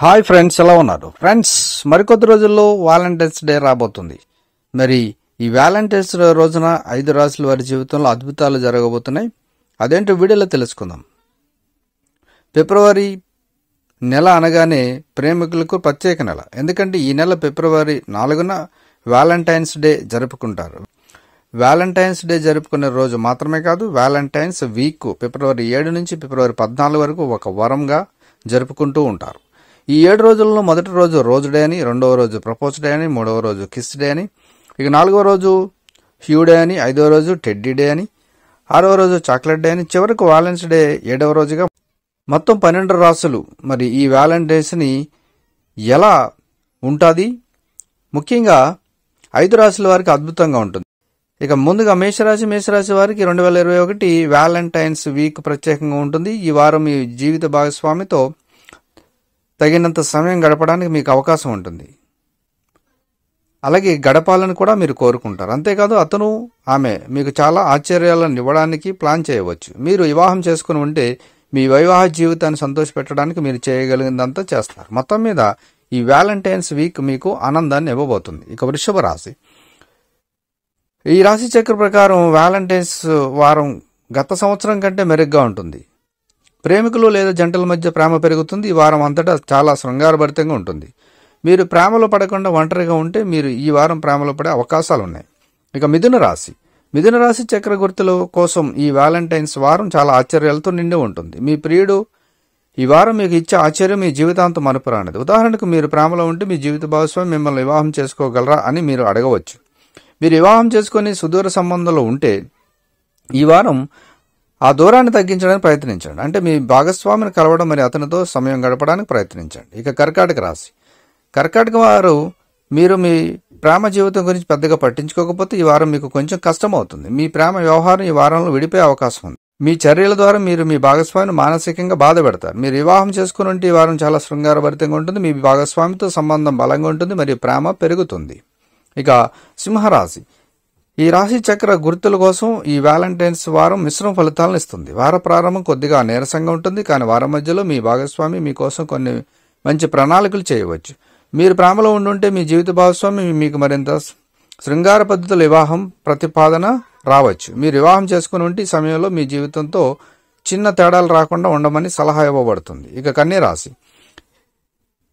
hi friends ఎలా ఉన్నారు friends మరికొద్ది రోజుల్లో వాలంటైన్స్ డే రాబోతుంది మరి ఈ వ్యాలంటైన్స్ డే రోజున ఐదు రాసుల వారి జీవితంలో అద్భుతాలు జరగబోతున్నాయి అదేంటో వీడియోలో తెలుసుకుందాం ఫిబ్రవరి నెల అనగానే ప్రేమికులకు ప్రత్యేక నెల ఎందుకంటే ఈ నెల ఫిబ్రవరి నాలుగున వ్యాలంటైన్స్ డే జరుపుకుంటారు వ్యాలంటైన్స్ డే జరుపుకునే రోజు మాత్రమే కాదు వ్యాలంటైన్స్ వీక్ ఫిబ్రవరి ఏడు నుంచి ఫిబ్రవరి పద్నాలుగు వరకు ఒక వరంగా జరుపుకుంటూ ఉంటారు ఈ ఏడు రోజుల్లో మొదటి రోజు రోజు డే అని రెండవ రోజు ప్రపోజ్ డే అని మూడవ రోజు కిస్ డే అని ఇక నాలుగవ రోజు హ్యూ డే అని ఐదవ రోజు టెడ్డీ డే అని ఆరవ రోజు చాక్లెట్ డే అని చివరకు వ్యాలెన్స్ డే ఏడవ రోజుగా మొత్తం పన్నెండు రాసులు మరి ఈ వ్యాలంటైన్స్ని ఎలా ఉంటుంది ముఖ్యంగా ఐదు రాశుల వారికి అద్భుతంగా ఉంటుంది ఇక ముందుగా మేషరాశి మేషరాశి వారికి రెండు వేల ఇరవై ఒకటి వ్యాలంటైన్స్ వీక్ ప్రత్యేకంగా ఉంటుంది ఈ వారం మీ జీవిత భాగస్వామితో తగినంత సమయం గడపడానికి మీకు అవకాశం ఉంటుంది అలాగే గడపాలని కూడా మీరు కోరుకుంటారు అంతేకాదు అతను ఆమె మీకు చాలా ఆశ్చర్యాలను ఇవ్వడానికి ప్లాన్ చేయవచ్చు మీరు వివాహం చేసుకుని ఉంటే మీ వివాహ జీవితాన్ని సంతోషపెట్టడానికి మీరు చేయగలిగినంతా చేస్తారు మొత్తం మీద ఈ వ్యాలంటైన్స్ వీక్ మీకు ఆనందాన్ని ఇవ్వబోతుంది ఇక వృషభ రాశి ఈ రాశి చక్ర ప్రకారం వ్యాలంటైన్స్ వారం గత సంవత్సరం కంటే మెరుగ్గా ఉంటుంది ప్రేమికులు లేదా జంటల మధ్య ప్రేమ పెరుగుతుంది ఈ వారం అంతటా చాలా శృంగారభరితంగా ఉంటుంది మీరు ప్రేమలో పడకుండా ఒంటరిగా ఉంటే మీరు ఈ వారం ప్రేమలో పడే అవకాశాలు ఉన్నాయి ఇక మిథున రాశి మిథున రాశి చక్ర గుర్తుల కోసం ఈ వ్యాలంటైన్స్ వారం చాలా ఆశ్చర్యాలతో నిండి ఉంటుంది మీ ప్రియుడు ఈ వారం మీకు ఇచ్చే ఆశ్చర్యం మీ జీవితాంతం రానిది ఉదాహరణకు మీరు ప్రేమలో ఉంటే మీ జీవిత భాగస్వామి మిమ్మల్ని వివాహం చేసుకోగలరా అని మీరు అడగవచ్చు మీరు వివాహం చేసుకుని సుదూర సంబంధంలో ఉంటే ఈ వారం ఆ దూరాన్ని తగ్గించడానికి ప్రయత్నించండి అంటే మీ భాగస్వామిని కలవడం మరి అతనితో సమయం గడపడానికి ప్రయత్నించండి ఇక కర్కాటక రాశి కర్కాటక వారు మీరు మీ ప్రేమ జీవితం గురించి పెద్దగా పట్టించుకోకపోతే ఈ వారం మీకు కొంచెం కష్టం అవుతుంది మీ ప్రేమ వ్యవహారం ఈ వారంలో విడిపోయే అవకాశం ఉంది మీ చర్యల ద్వారా మీరు మీ భాగస్వామిని మానసికంగా బాధ పెడతారు మీరు వివాహం చేసుకుని ఉంటే ఈ వారం చాలా శృంగారభరితంగా ఉంటుంది మీ భాగస్వామితో సంబంధం బలంగా ఉంటుంది మరియు ప్రేమ పెరుగుతుంది ఇక సింహరాశి ఈ రాశి చక్ర గుర్తుల కోసం ఈ వ్యాలంటైన్స్ వారం మిశ్రమ ఫలితాలను ఇస్తుంది వార ప్రారంభం కొద్దిగా నీరసంగా ఉంటుంది కానీ వారం మధ్యలో మీ భాగస్వామి మీకోసం కొన్ని మంచి ప్రణాళికలు చేయవచ్చు మీరు ప్రేమలో ఉండుంటే మీ జీవిత భాగస్వామి మీకు మరింత శృంగార పద్ధతుల వివాహం ప్రతిపాదన రావచ్చు మీరు వివాహం చేసుకుని ఉంటే సమయంలో మీ జీవితంతో చిన్న తేడాలు రాకుండా ఉండమని సలహా ఇవ్వబడుతుంది ఇక కన్యరాశి రాశి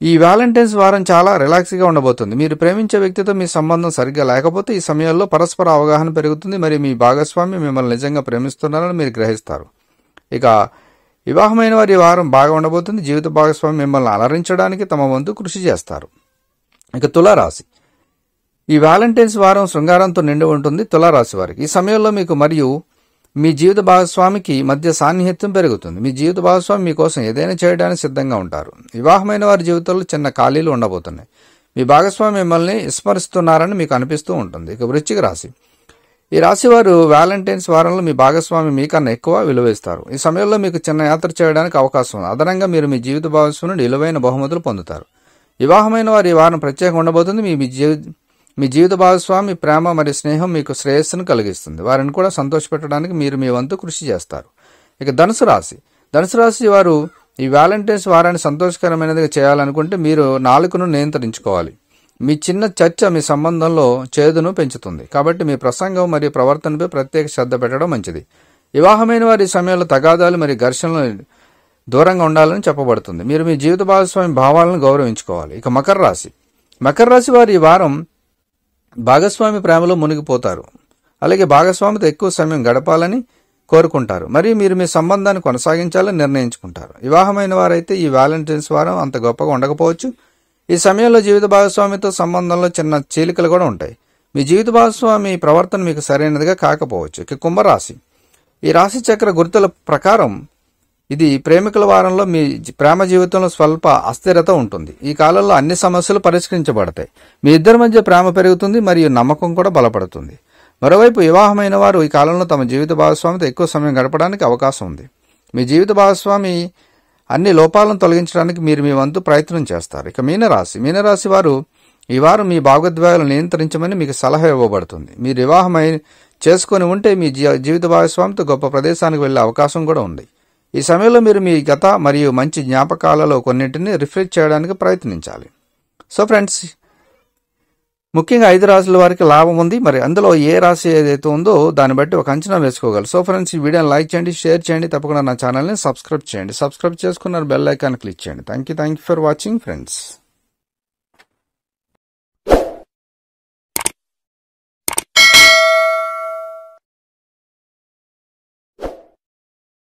ఈ వ్యాలంటైన్స్ వారం చాలా రిలాక్స్గా ఉండబోతుంది మీరు ప్రేమించే వ్యక్తితో మీ సంబంధం సరిగ్గా లేకపోతే ఈ సమయంలో పరస్పర అవగాహన పెరుగుతుంది మరియు మీ భాగస్వామి మిమ్మల్ని నిజంగా ప్రేమిస్తున్నారని మీరు గ్రహిస్తారు ఇక వివాహమైన వారి వారం బాగా ఉండబోతుంది జీవిత భాగస్వామి మిమ్మల్ని అలరించడానికి తమ వంతు కృషి చేస్తారు ఇక తులారాశి ఈ వ్యాలంటైన్స్ వారం శృంగారంతో నిండి ఉంటుంది తులారాశి వారికి ఈ సమయంలో మీకు మరియు మీ జీవిత భాగస్వామికి మధ్య సాన్నిహిత్యం పెరుగుతుంది మీ జీవిత భాగస్వామి మీకోసం ఏదైనా చేయడానికి సిద్ధంగా ఉంటారు వివాహమైన వారి జీవితంలో చిన్న ఖాళీలు ఉండబోతున్నాయి మీ భాగస్వామి మిమ్మల్ని విస్మరిస్తున్నారని మీకు అనిపిస్తూ ఉంటుంది ఇక వృచ్చిక రాశి ఈ రాశి వారు వ్యాలంటైన్స్ వారంలో మీ భాగస్వామి మీకన్నా ఎక్కువ విలువేస్తారు ఈ సమయంలో మీకు చిన్న యాత్ర చేయడానికి అవకాశం ఉంది అదనంగా మీరు మీ జీవిత భాగస్వామి నుండి విలువైన బహుమతులు పొందుతారు వివాహమైన వారి వారం ప్రత్యేకంగా ఉండబోతుంది మీ మీ జీవిత భాగస్వామి ప్రేమ మరియు స్నేహం మీకు శ్రేయస్సును కలిగిస్తుంది వారిని కూడా సంతోషపెట్టడానికి మీరు మీ వంతు కృషి చేస్తారు ఇక ధనుసు రాశి ధనుసు రాశి వారు ఈ వ్యాలంటైన్స్ వారాన్ని సంతోషకరమైనదిగా చేయాలనుకుంటే మీరు నాలుకను నియంత్రించుకోవాలి మీ చిన్న చర్చ మీ సంబంధంలో చేదును పెంచుతుంది కాబట్టి మీ ప్రసంగం మరియు ప్రవర్తనపై ప్రత్యేక శ్రద్ధ పెట్టడం మంచిది వివాహమైన వారి సమయంలో తగాదాలు మరియు ఘర్షణలు దూరంగా ఉండాలని చెప్పబడుతుంది మీరు మీ జీవిత భాగస్వామి భావాలను గౌరవించుకోవాలి ఇక మకర రాశి మకర రాశి వారి ఈ వారం భాగస్వామి ప్రేమలో మునిగిపోతారు అలాగే భాగస్వామితో ఎక్కువ సమయం గడపాలని కోరుకుంటారు మరియు మీరు మీ సంబంధాన్ని కొనసాగించాలని నిర్ణయించుకుంటారు వివాహమైన వారైతే ఈ వ్యాలంటైన్స్ వారం అంత గొప్పగా ఉండకపోవచ్చు ఈ సమయంలో జీవిత భాగస్వామితో సంబంధంలో చిన్న చీలికలు కూడా ఉంటాయి మీ జీవిత భాగస్వామి ప్రవర్తన మీకు సరైనదిగా కాకపోవచ్చు ఇక కుంభరాశి ఈ రాశి చక్ర గుర్తుల ప్రకారం ఇది ప్రేమికుల వారంలో మీ ప్రేమ జీవితంలో స్వల్ప అస్థిరత ఉంటుంది ఈ కాలంలో అన్ని సమస్యలు పరిష్కరించబడతాయి మీ ఇద్దరి మధ్య ప్రేమ పెరుగుతుంది మరియు నమ్మకం కూడా బలపడుతుంది మరోవైపు వివాహమైన వారు ఈ కాలంలో తమ జీవిత భాగస్వామితో ఎక్కువ సమయం గడపడానికి అవకాశం ఉంది మీ జీవిత భాగస్వామి అన్ని లోపాలను తొలగించడానికి మీరు మీ వంతు ప్రయత్నం చేస్తారు ఇక మీనరాశి మీనరాశి వారు ఈ వారు మీ భాగోద్వేగాలను నియంత్రించమని మీకు సలహా ఇవ్వబడుతుంది మీరు వివాహమై చేసుకొని ఉంటే మీ జీవిత భాగస్వామితో గొప్ప ప్రదేశానికి వెళ్లే అవకాశం కూడా ఉంది ఈ సమయంలో మీరు మీ గత మరియు మంచి జ్ఞాపకాలలో కొన్నింటిని రిఫ్రెష్ చేయడానికి ప్రయత్నించాలి సో ఫ్రెండ్స్ ముఖ్యంగా ఐదు రాశుల వారికి లాభం ఉంది మరి అందులో ఏ రాశి ఏదైతే ఉందో దాన్ని బట్టి ఒక అంచనా వేసుకోగలరు సో ఫ్రెండ్స్ ఈ వీడియోని లైక్ చేయండి షేర్ చేయండి తప్పకుండా నా ఛానల్ని సబ్స్క్రైబ్ చేయండి సబ్స్క్రైబ్ చేసుకున్న బెల్ ఐకాన్ క్లిక్ చేయండి thank you thank you for watching friends